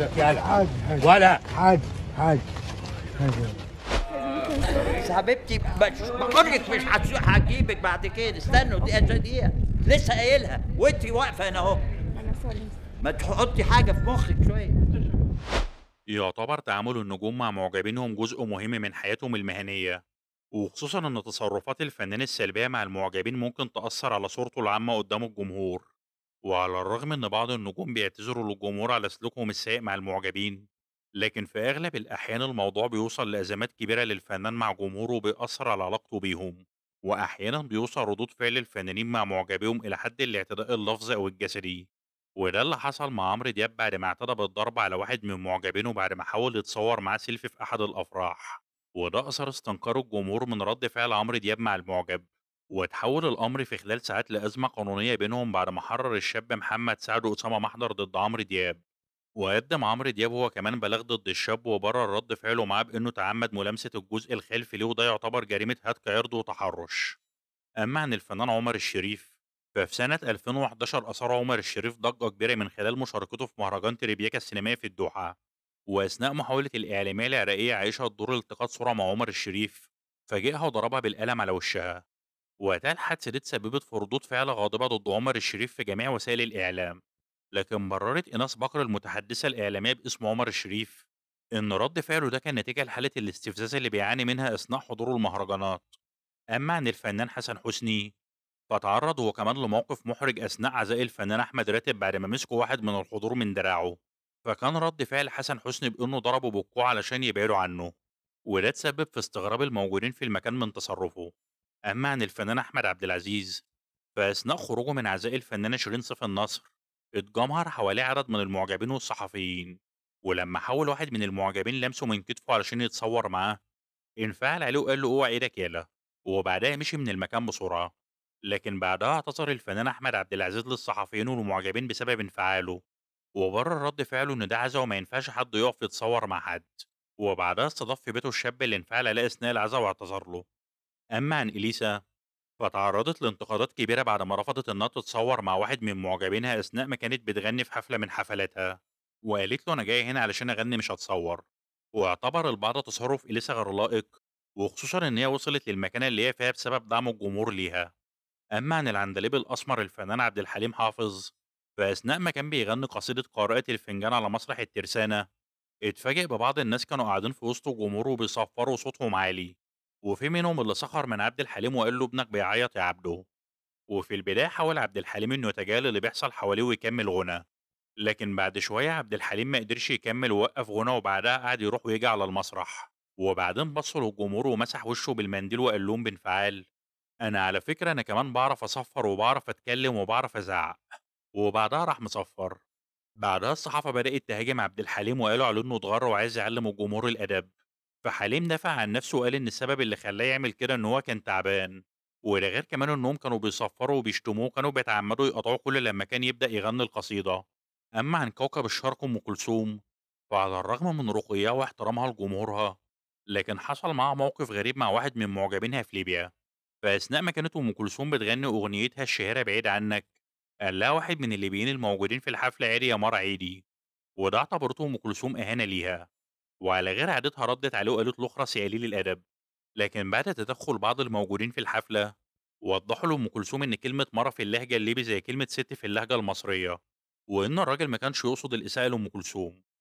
حاج حاج ولا حاج حاج حبيبتي بقولك مش هتجيبك بعد كده استنوا دقيقه دقيقه لسه قايلها وانت واقفه هنا اهو ما تحطي حاجه في مخك شويه يعتبر تعامل النجوم مع معجبينهم جزء مهم من حياتهم المهنيه وخصوصا ان تصرفات الفنان السلبيه مع المعجبين ممكن تاثر على صورته العامه قدام الجمهور وعلى الرغم إن بعض النجوم بيعتذروا للجمهور على سلوكهم السيء مع المعجبين، لكن في أغلب الأحيان الموضوع بيوصل لأزمات كبيرة للفنان مع جمهوره بيأثر على علاقته بيهم، وأحيانا بيوصل ردود فعل الفنانين مع معجبيهم إلى حد الاعتداء اللفظي أو الجسدي، وده اللي حصل مع عمرو دياب بعد ما اعتدى بالضرب على واحد من معجبينه بعد ما حاول يتصور معاه سيلفي في أحد الأفراح، وده أثر استنكار الجمهور من رد فعل عمرو دياب مع المعجب وتحول الأمر في خلال ساعات لأزمة قانونية بينهم بعد ما حرر الشاب محمد سعد أسامة محضر ضد عمرو دياب وقدم عمرو دياب هو كمان بلاغ ضد الشاب وبرر رد فعله معاه بأنه تعمد ملامسة الجزء الخلفي ليه وده يعتبر جريمة هتك عرض وتحرش أما عن الفنان عمر الشريف ففي سنة 2011 أثار عمر الشريف ضجة كبيرة من خلال مشاركته في مهرجان تريبياكا السينمائي في الدوحة وأثناء محاولة الإعلامية العراقية عائشة الدور التقاط صورة مع عمر الشريف فاجئها وضربها بالقلم على وشها وقتها الحادثة دي تسببت في ردود فعل غاضبة ضد عمر الشريف في جميع وسائل الإعلام لكن بررت إيناس بكر المتحدثة الإعلامية باسم عمر الشريف إن رد فعله ده كان نتيجة لحالة الاستفزاز اللي بيعاني منها أثناء حضوره المهرجانات أما عن الفنان حسن حسني فتعرض هو كمان لموقف محرج أثناء عزاء الفنان أحمد راتب بعد ما مسكه واحد من الحضور من دراعه فكان رد فعل حسن حسني بإنه ضربه بالكوع علشان يبعدوا عنه وده تسبب في استغراب الموجودين في المكان من تصرفه أما عن الفنان أحمد عبد العزيز فأثناء خروجه من عزاء الفنانة شيرين صفا النصر اتجمهر حواليه عدد من المعجبين والصحفيين ولما حاول واحد من المعجبين لمسه من كتفه علشان يتصور معاه انفعل عليه وقال له اوعى ايدك يالا وبعدها مشي من المكان بسرعة لكن بعدها اعتذر الفنان أحمد عبد العزيز للصحفيين والمعجبين بسبب انفعاله وبرر رد فعله إن ده عزا وما ينفعش حد يقف يتصور مع حد وبعدها استضاف في بيته الشاب اللي انفعل عليه أثناء العزا واعتذر له أما عن إليسا فتعرضت لانتقادات كبيرة بعد ما رفضت إنها تتصور مع واحد من معجبينها أثناء ما كانت بتغني في حفلة من حفلاتها وقالت له أنا جاي هنا علشان أغني مش هتصور واعتبر البعض تصرف إليسا غير لائق وخصوصا إن هي وصلت للمكانة اللي هي فيها بسبب دعم الجمهور ليها أما عن العندليب الأسمر الفنان عبد الحليم حافظ فأثناء ما كان بيغني قصيدة قارئة الفنجان على مسرح الترسانة اتفاجئ ببعض الناس كانوا قاعدين في وسط الجمهور وبيصفروا صوتهم عالي وفي منهم اللي سخر من عبد الحليم وقال له ابنك بيعيط يا عبده وفي البداية حاول عبد الحليم إنه يتجاهل اللي بيحصل حواليه ويكمل غنى لكن بعد شوية عبد الحليم ما قدرش يكمل ووقف غنى وبعدها قعد يروح ويجي على المسرح وبعدين بصوا للجمهور ومسح وشه بالمنديل وقال لهم بانفعال أنا على فكرة أنا كمان بعرف أصفر وبعرف أتكلم وبعرف أزعق وبعدها راح مصفر بعدها الصحافة بدأت تهاجم عبد الحليم وقالوا عليه إنه اتغر وعايز يعلم الجمهور الأدب فحليم دافع عن نفسه وقال إن السبب اللي خلاه يعمل كده إن هو كان تعبان وده غير كمان إنهم كانوا بيصفروا وبيشتموه وكانوا بيتعمدوا يقطعوه كل لما كان يبدأ يغني القصيدة أما عن كوكب الشرق أم كلثوم فعلى الرغم من رقيها واحترامها لجمهورها لكن حصل معاها موقف غريب مع واحد من معجبينها في ليبيا فأثناء ما كانت أم كلثوم بتغني أغنيتها الشهيرة بعيد عنك قال لها واحد من الليبيين الموجودين في الحفلة عيدي يا مار عيدي وده اعتبرته أم كلثوم إهانة ليها وعلى غير عادتها ردت عليه وقالت له اخرس يا قليل الادب لكن بعد تدخل بعض الموجودين في الحفله وضحوا لام كلثوم ان كلمه مره في اللهجه الليبي زي كلمه ست في اللهجه المصريه وان الراجل ما كانش يقصد الاساءه لام كلثوم